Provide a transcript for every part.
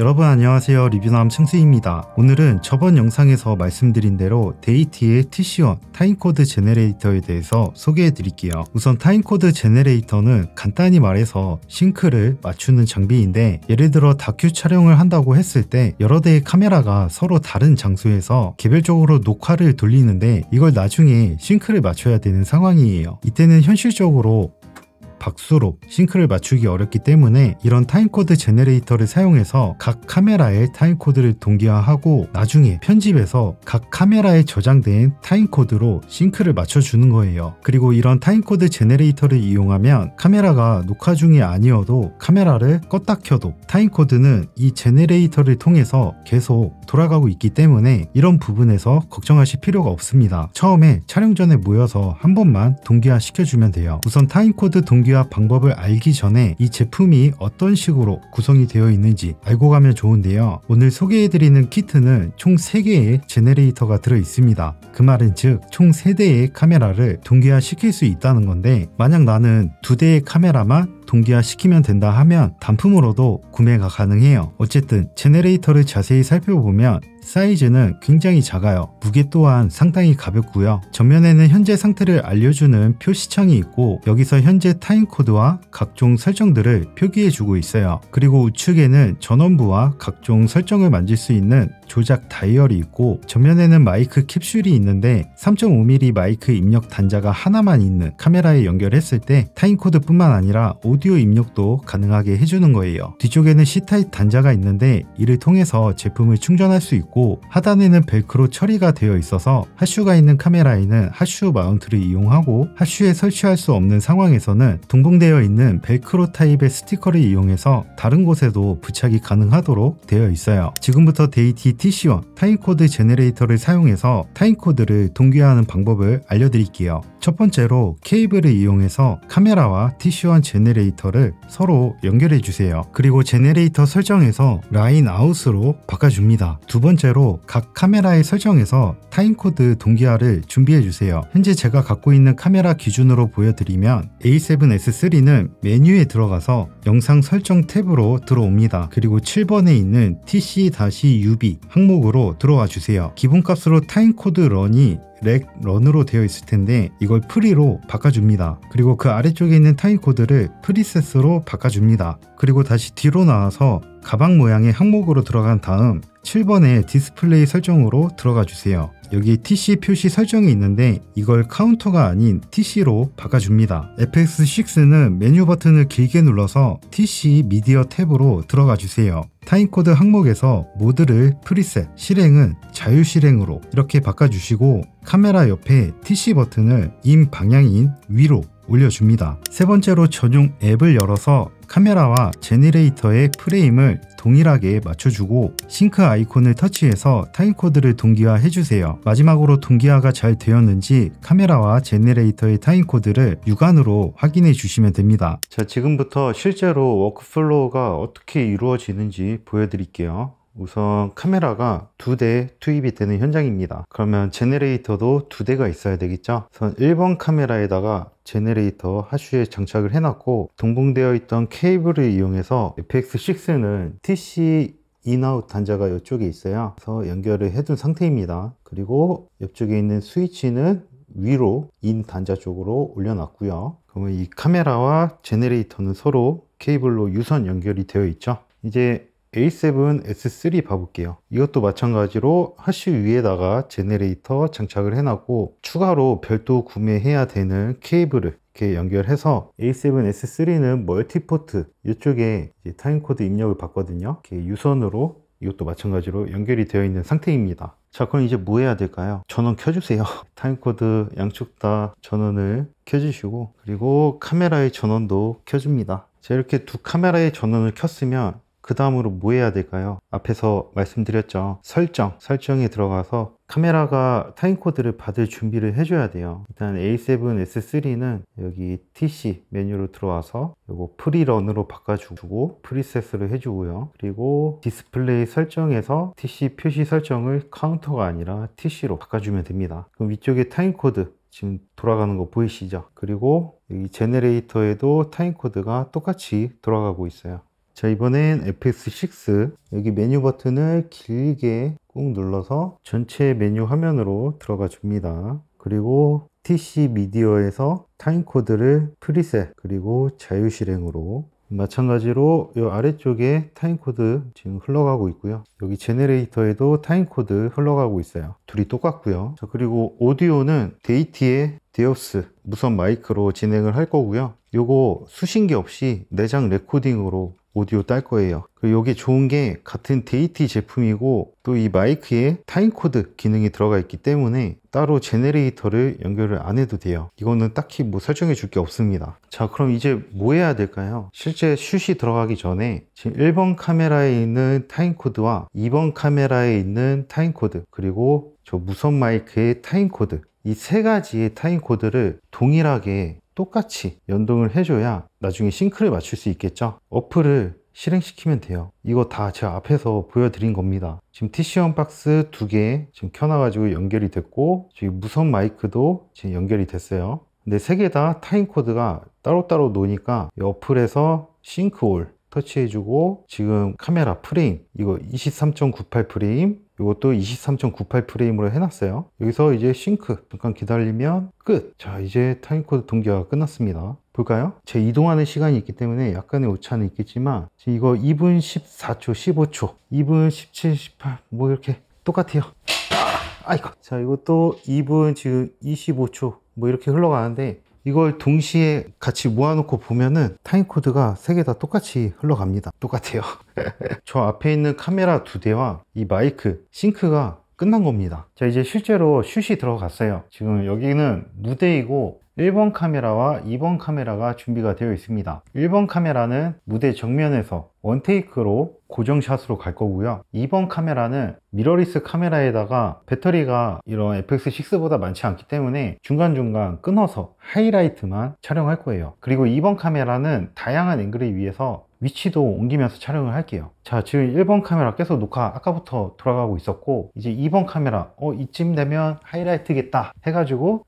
여러분 안녕하세요 리뷰남 청수입니다. 오늘은 저번 영상에서 말씀드린 대로 데이트의 TC원 타임코드 제네레이터에 대해서 소개해 드릴게요. 우선 타임코드 제네레이터는 간단히 말해서 싱크를 맞추는 장비인데 예를 들어 다큐 촬영을 한다고 했을 때 여러 대의 카메라가 서로 다른 장소에서 개별적으로 녹화를 돌리는데 이걸 나중에 싱크를 맞춰야 되는 상황이에요. 이때는 현실적으로 박수로 싱크를 맞추기 어렵기 때문에 이런 타임코드 제네레이터를 사용해서 각 카메라의 타임코드를 동기화하고 나중에 편집에서각 카메라에 저장된 타임코드로 싱크를 맞춰주는 거예요. 그리고 이런 타임코드 제네레이터를 이용하면 카메라가 녹화 중이 아니어도 카메라를 껐다 켜도 타임코드는 이 제네레이터를 통해서 계속 돌아가고 있기 때문에 이런 부분에서 걱정하실 필요가 없습니다. 처음에 촬영 전에 모여서 한 번만 동기화 시켜주면 돼요. 우선 타임코드 동기 화 용기와 방법을 알기 전에 이 제품이 어떤 식으로 구성이 되어 있는지 알고 가면 좋은데요. 오늘 소개해드리는 키트는 총 3개의 제네레이터가 들어있습니다. 그 말은 즉 총 3대의 카메라를 동기화시킬 수 있다는 건데 만약 나는 2대의 카메라만 동기화시키면 된다 하면 단품으로도 구매가 가능해요. 어쨌든 제네레이터를 자세히 살펴보면 사이즈는 굉장히 작아요. 무게 또한 상당히 가볍고요. 전면에는 현재 상태를 알려주는 표시창이 있고 여기서 현재 타임코드와 각종 설정들을 표기해주고 있어요. 그리고 우측에는 전원부와 각종 설정을 만질 수 있는 조작 다이얼이 있고 전면에는 마이크 캡슐이 있는데 3.5mm 마이크 입력 단자가 하나만 있는 카메라에 연결했을 때 타임코드뿐만 아니라 오디오 입력도 가능하게 해주는 거예요. 뒤쪽에는 C타입 단자가 있는데 이를 통해서 제품을 충전할 수 있고 있고 하단에는 벨크로 처리가 되어 있어서 하슈가 있는 카메라에는 하슈 마운트를 이용하고 하슈에 설치할 수 없는 상황에서는 동봉되어 있는 벨크로 타입의 스티커를 이용해서 다른 곳에도 부착이 가능하도록 되어 있어요. 지금부터 데이티 TC1 타임코드 제네레이터를 사용해서 타임코드를 동기화하는 방법을 알려드릴게요. 첫 번째로 케이블을 이용해서 카메라와 TC1 제네레이터를 서로 연결해주세요. 그리고 제네레이터 설정에서 라인 아웃으로 바꿔줍니다. 두번 번째로 각 카메라의 설정에서 타임코드 동기화를 준비해 주세요. 현재 제가 갖고 있는 카메라 기준으로 보여드리면 A7S3는 메뉴에 들어가서 영상 설정 탭으로 들어옵니다. 그리고 7번에 있는 TC-UB 항목으로 들어와 주세요. 기본값으로 타임코드 런이 렉 런으로 되어 있을 텐데 이걸 프리로 바꿔줍니다. 그리고 그 아래쪽에 있는 타임코드를 프리셋으로 바꿔줍니다. 그리고 다시 뒤로 나와서 가방 모양의 항목으로 들어간 다음 7번에 디스플레이 설정으로 들어가 주세요. 여기 TC 표시 설정이 있는데 이걸 카운터가 아닌 TC로 바꿔줍니다. FX6는 메뉴 버튼을 길게 눌러서 TC 미디어 탭으로 들어가 주세요. 타임코드 항목에서 모드를 프리셋, 실행은 자유 실행으로 이렇게 바꿔주시고 카메라 옆에 TC 버튼을 임 방향인 위로 올려줍니다. 세 번째로 전용 앱을 열어서 카메라와 제네레이터의 프레임을 동일하게 맞춰주고 싱크 아이콘을 터치해서 타임코드를 동기화해주세요. 마지막으로 동기화가 잘 되었는지 카메라와 제네레이터의 타임코드를 육안으로 확인해 주시면 됩니다. 자 지금부터 실제로 워크플로우가 어떻게 이루어지는지 보여드릴게요. 우선 카메라가 두 대 투입이 되는 현장입니다 그러면 제네레이터도 두 대가 있어야 되겠죠 우선 1번 카메라에다가 제네레이터 하슈에 장착을 해놨고 동봉되어 있던 케이블을 이용해서 FX6는 TC 인아웃 단자가 이쪽에 있어요 그래서 연결을 해둔 상태입니다 그리고 옆쪽에 있는 스위치는 위로 인 단자 쪽으로 올려놨고요 그러면 이 카메라와 제네레이터는 서로 케이블로 유선 연결이 되어 있죠 이제 A7S3 봐볼게요 이것도 마찬가지로 하슈 위에다가 제네레이터 장착을 해놨고 추가로 별도 구매해야 되는 케이블을 이렇게 연결해서 A7S3는 멀티포트 이쪽에 타임코드 입력을 받거든요 이렇게 유선으로 이것도 마찬가지로 연결이 되어 있는 상태입니다 자 그럼 이제 뭐 해야 될까요? 전원 켜주세요 타임코드 양쪽 다 전원을 켜주시고 그리고 카메라의 전원도 켜줍니다 자 이렇게 두 카메라의 전원을 켰으면 그 다음으로 뭐 해야 될까요? 앞에서 말씀드렸죠. 설정, 설정에 들어가서 카메라가 타임코드를 받을 준비를 해줘야 돼요. 일단 A7S3는 여기 TC 메뉴로 들어와서 이거 프리런으로 바꿔주고 프리셋으로 해주고요. 그리고 디스플레이 설정에서 TC 표시 설정을 카운터가 아니라 TC로 바꿔주면 됩니다. 그럼 위쪽에 타임코드 지금 돌아가는 거 보이시죠? 그리고 여기 제네레이터에도 타임코드가 똑같이 돌아가고 있어요. 자 이번엔 FX6 여기 메뉴 버튼을 길게 꾹 눌러서 전체 메뉴 화면으로 들어가 줍니다 그리고 TC 미디어에서 타임코드를 프리셋 그리고 자유실행으로 마찬가지로 이 아래쪽에 타임코드 지금 흘러가고 있고요 여기 제네레이터에도 타임코드 흘러가고 있어요 둘이 똑같고요 자 그리고 오디오는 데이티의 데오스 무선 마이크로 진행을 할 거고요 요거 수신기 없이 내장 레코딩으로 오디오 딸 거예요 그리고 이게 좋은 게 같은 데이티 제품이고 또 이 마이크에 타임코드 기능이 들어가 있기 때문에 따로 제네레이터를 연결을 안 해도 돼요 이거는 딱히 뭐 설정해 줄 게 없습니다 자 그럼 이제 뭐 해야 될까요? 실제 슛이 들어가기 전에 지금 1번 카메라에 있는 타임코드와 2번 카메라에 있는 타임코드 그리고 저 무선 마이크의 타임코드 이 세 가지의 타임코드를 동일하게 똑같이 연동을 해줘야 나중에 싱크를 맞출 수 있겠죠 어플을 실행시키면 돼요 이거 다 제가 앞에서 보여드린 겁니다 지금 TC온 박스 두 개 지금 켜놔가지고 연결이 됐고 지금 무선 마이크도 지금 연결이 됐어요 근데 세 개 다 타임코드가 따로따로 노니까 어플에서 싱크홀 터치해주고 지금 카메라 프레임 이거 23.98 프레임 이것도 23.98 프레임으로 해놨어요 여기서 이제 싱크 잠깐 기다리면 끝자 이제 타임코드 동기화가 끝났습니다 볼까요? 제 이동하는 시간이 있기 때문에 약간의 오차는 있겠지만 지금 이거 2분 14초 15초 2분 17 18 뭐 이렇게 똑같아요 아이고 자 이것도 2분 지금 25초 뭐 이렇게 흘러가는데 이걸 동시에 같이 모아놓고 보면은 타임코드가 세 개 다 똑같이 흘러갑니다 똑같아요 저 앞에 있는 카메라 두 대와 이 마이크 싱크가 끝난 겁니다 자 이제 실제로 슛이 들어갔어요 지금 여기는 무대이고 1번 카메라와 2번 카메라가 준비가 되어 있습니다 1번 카메라는 무대 정면에서 원테이크로 고정샷으로 갈 거고요 2번 카메라는 미러리스 카메라에다가 배터리가 이런 FX6보다 많지 않기 때문에 중간중간 끊어서 하이라이트만 촬영할 거예요 그리고 2번 카메라는 다양한 앵글을 위해서 위치도 옮기면서 촬영을 할게요 자 지금 1번 카메라 계속 녹화 아까부터 돌아가고 있었고 이제 2번 카메라 어 이쯤 되면 하이라이트겠다 해가지고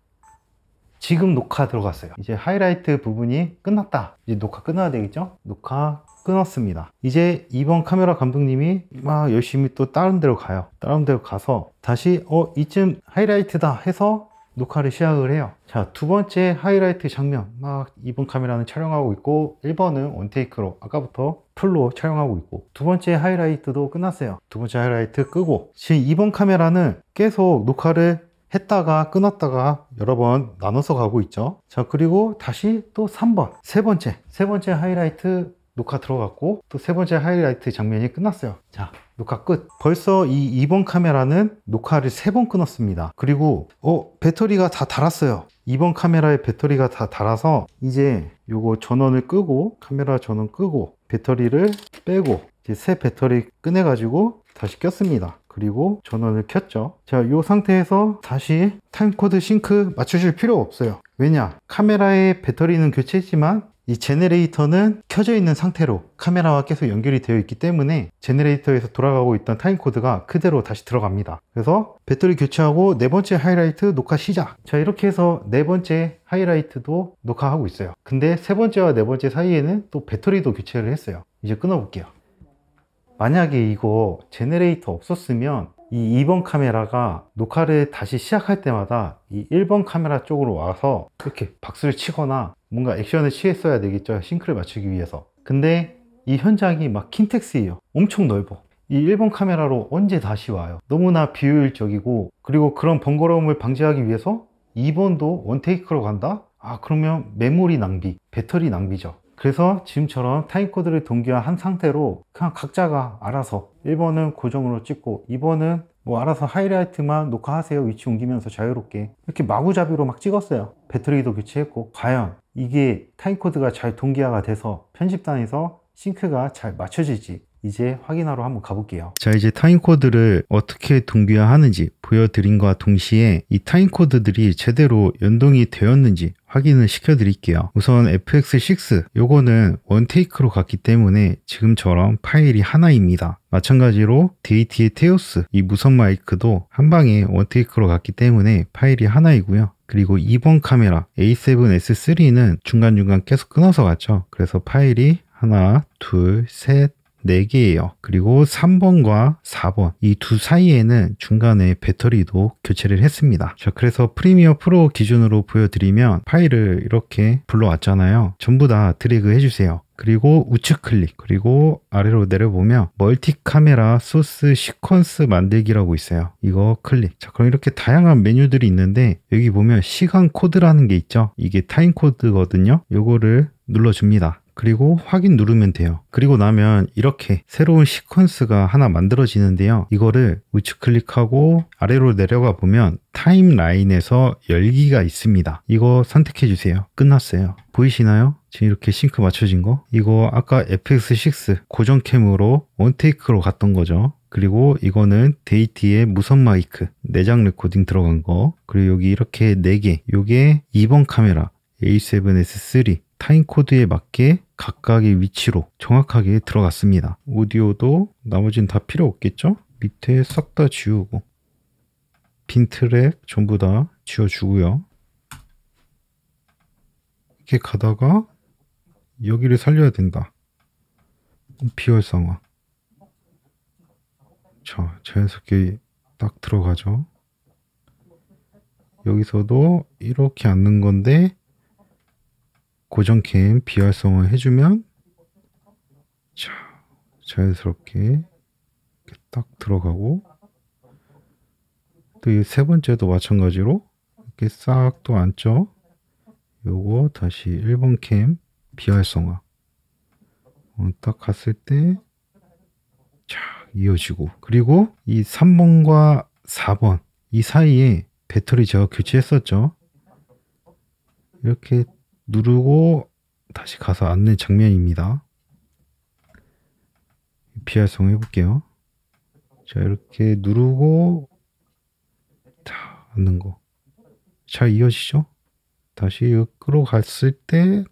지금 녹화 들어갔어요 이제 하이라이트 부분이 끝났다 이제 녹화 끊어야 되겠죠 녹화 끊었습니다 이제 이번 카메라 감독님이 막 열심히 또 다른 데로 가요 다른 데로 가서 다시 어 이쯤 하이라이트다 해서 녹화를 시작을 해요 자 두 번째 하이라이트 장면 막2번 카메라는 촬영하고 있고 1번은 원테이크로 아까부터 풀로 촬영하고 있고 두 번째 하이라이트도 끝났어요 두 번째 하이라이트 끄고 지금 이번 카메라는 계속 녹화를 했다가 끊었다가 여러 번 나눠서 가고 있죠 자 그리고 다시 또 3번 세 번째 세 번째 하이라이트 녹화 들어갔고 또 세 번째 하이라이트 장면이 끝났어요 자 녹화 끝 벌써 이 2번 카메라는 녹화를 세 번 끊었습니다 그리고 어 배터리가 다 닳았어요 2번 카메라의 배터리가 다 닳아서 이제 요거 전원을 끄고 카메라 전원 끄고 배터리를 빼고 이제 새 배터리 꺼내 가지고 다시 꼈습니다 그리고 전원을 켰죠 자 이 상태에서 다시 타임코드 싱크 맞추실 필요 없어요 왜냐 카메라의 배터리는 교체했지만 이 제네레이터는 켜져 있는 상태로 카메라와 계속 연결이 되어 있기 때문에 제네레이터에서 돌아가고 있던 타임코드가 그대로 다시 들어갑니다 그래서 배터리 교체하고 네 번째 하이라이트 녹화 시작 자 이렇게 해서 네 번째 하이라이트도 녹화하고 있어요 근데 세 번째와 네 번째 사이에는 또 배터리도 교체를 했어요 이제 끊어 볼게요 만약에 이거 제네레이터 없었으면 이 2번 카메라가 녹화를 다시 시작할 때마다 이 1번 카메라 쪽으로 와서 이렇게 박수를 치거나 뭔가 액션을 취했어야 되겠죠 싱크를 맞추기 위해서 근데 이 현장이 막 킨텍스예요 엄청 넓어 이 1번 카메라로 언제 다시 와요 너무나 비효율적이고 그리고 그런 번거로움을 방지하기 위해서 2번도 원테이크로 간다? 아 그러면 메모리 낭비 배터리 낭비죠 그래서 지금처럼 타임코드를 동기화한 상태로 그냥 각자가 알아서 1번은 고정으로 찍고 2번은 뭐 알아서 하이라이트만 녹화하세요 위치 옮기면서 자유롭게 이렇게 마구잡이로 막 찍었어요 배터리도 교체했고 과연 이게 타임코드가 잘 동기화가 돼서 편집단에서 싱크가 잘맞춰지지 이제 확인하러 한번 가볼게요. 자 이제 타임코드를 어떻게 동기화하는지 보여드린과 동시에 이 타임코드들이 제대로 연동이 되었는지 확인을 시켜드릴게요. 우선 FX6 요거는 원테이크로 갔기 때문에 지금처럼 파일이 하나입니다. 마찬가지로 데이티의 테오스 이 무선 마이크도 한 방에 원테이크로 갔기 때문에 파일이 하나이고요. 그리고 2번 카메라 A7S3는 중간중간 계속 끊어서 갔죠. 그래서 파일이 하나, 둘, 셋, 4개예요. 그리고 3번과 4번 이 두 사이에는 중간에 배터리도 교체를 했습니다. 자, 그래서 프리미어 프로 기준으로 보여드리면 파일을 이렇게 불러왔잖아요. 전부 다 드래그 해주세요. 그리고 우측 클릭 그리고 아래로 내려보면 멀티 카메라 소스 시퀀스 만들기라고 있어요 이거 클릭 자 그럼 이렇게 다양한 메뉴들이 있는데 여기 보면 시간 코드라는 게 있죠 이게 타임 코드거든요 요거를 눌러줍니다 그리고 확인 누르면 돼요. 그리고 나면 이렇게 새로운 시퀀스가 하나 만들어지는데요. 이거를 우측 클릭하고 아래로 내려가 보면 타임라인에서 열기가 있습니다. 이거 선택해 주세요. 끝났어요. 보이시나요? 지금 이렇게 싱크 맞춰진 거? 이거 아까 FX6 고정캠으로 원테이크로 갔던 거죠. 그리고 이거는 데이트의 무선 마이크, 내장 레코딩 들어간 거. 그리고 여기 이렇게 4개. 이게 2번 카메라, A7S3, 타임코드에 맞게 각각의 위치로 정확하게 들어갔습니다. 오디오도 나머지는 다 필요 없겠죠? 밑에 싹 다 지우고 빈 트랙 전부 다 지워주고요. 이렇게 가다가 여기를 살려야 된다. 비활성화 자, 자연스럽게 딱 들어가죠. 여기서도 이렇게 앉는 건데 고정캠 비활성화 해주면 자, 자연스럽게 딱 들어가고 또 이세 번째도 마찬가지로 이렇게 싹 또 앉죠 요거 다시 1번 캠 비활성화 어, 딱 갔을 때 자, 이어지고 그리고 이 3번과 4번 이 사이에 배터리 제가 교체했었죠 이렇게 누르고 다시 가서 안내 장면입니다. p r 성 해볼게요. 자 이렇게 누르고 자 앉는 거 잘 이어지죠? 다시 끌어갔을 때다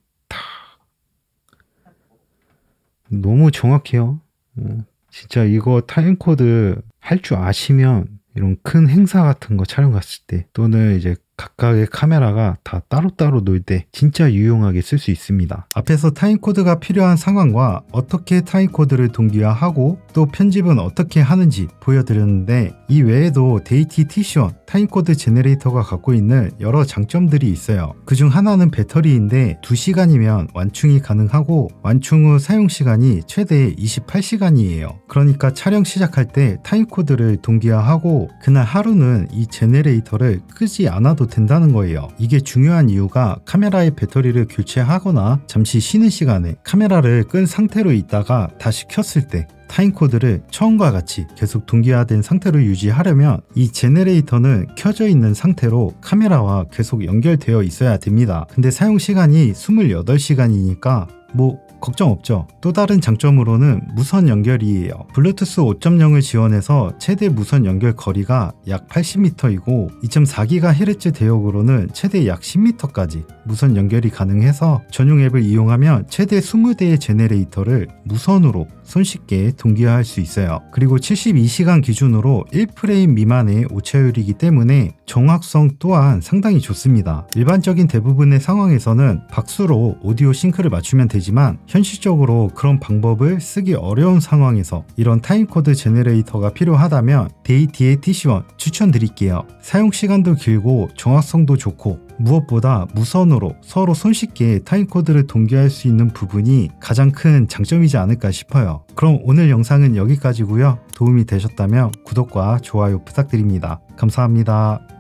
너무 정확해요. 어, 진짜 이거 타임코드 할 줄 아시면 이런 큰 행사 같은 거 촬영 갔을 때 또는 이제 각각의 카메라가 다 따로따로 놀 때 진짜 유용하게 쓸 수 있습니다. 앞에서 타임코드가 필요한 상황과 어떻게 타임코드를 동기화하고 또 편집은 어떻게 하는지 보여드렸는데 이 외에도 데이티 티션, 타임코드 제네레이터가 갖고 있는 여러 장점들이 있어요. 그 중 하나는 배터리인데 2시간이면 완충이 가능하고 완충 후 사용시간이 최대 28시간이에요. 그러니까 촬영 시작할 때 타임코드를 동기화하고 그날 하루는 이제네레이터를 끄지 않아도 된다는 거예요. 이게 중요한 이유가 카메라의 배터리를 교체하거나 잠시 쉬는 시간에 카메라를 끈 상태로 있다가 다시 켰을 때 타임 코드를 처음과 같이 계속 동기화된 상태로 유지하려면 이 제네레이터는 켜져 있는 상태로 카메라와 계속 연결되어 있어야 됩니다. 근데 사용 시간이 28시간이니까 뭐 걱정 없죠. 또 다른 장점으로는 무선 연결이에요. 블루투스 5.0을 지원해서 최대 무선 연결 거리가 약 80m이고 2.4GHz 대역으로는 최대 약 10m까지 무선 연결이 가능해서 전용 앱을 이용하면 최대 20대의 제네레이터를 무선으로 손쉽게 동기화할 수 있어요. 그리고 72시간 기준으로 1프레임 미만의 오차율이기 때문에 정확성 또한 상당히 좋습니다. 일반적인 대부분의 상황에서는 박수로 오디오 싱크를 맞추면 되지만 현실적으로 그런 방법을 쓰기 어려운 상황에서 이런 타임코드 제너레이터가 필요하다면 d a 티의 TC1 추천드릴게요. 사용시간도 길고 정확성도 좋고 무엇보다 무선으로 서로 손쉽게 타임코드를 동기화할 수 있는 부분이 가장 큰 장점이지 않을까 싶어요. 그럼 오늘 영상은 여기까지고요. 도움이 되셨다면 구독과 좋아요 부탁드립니다. 감사합니다.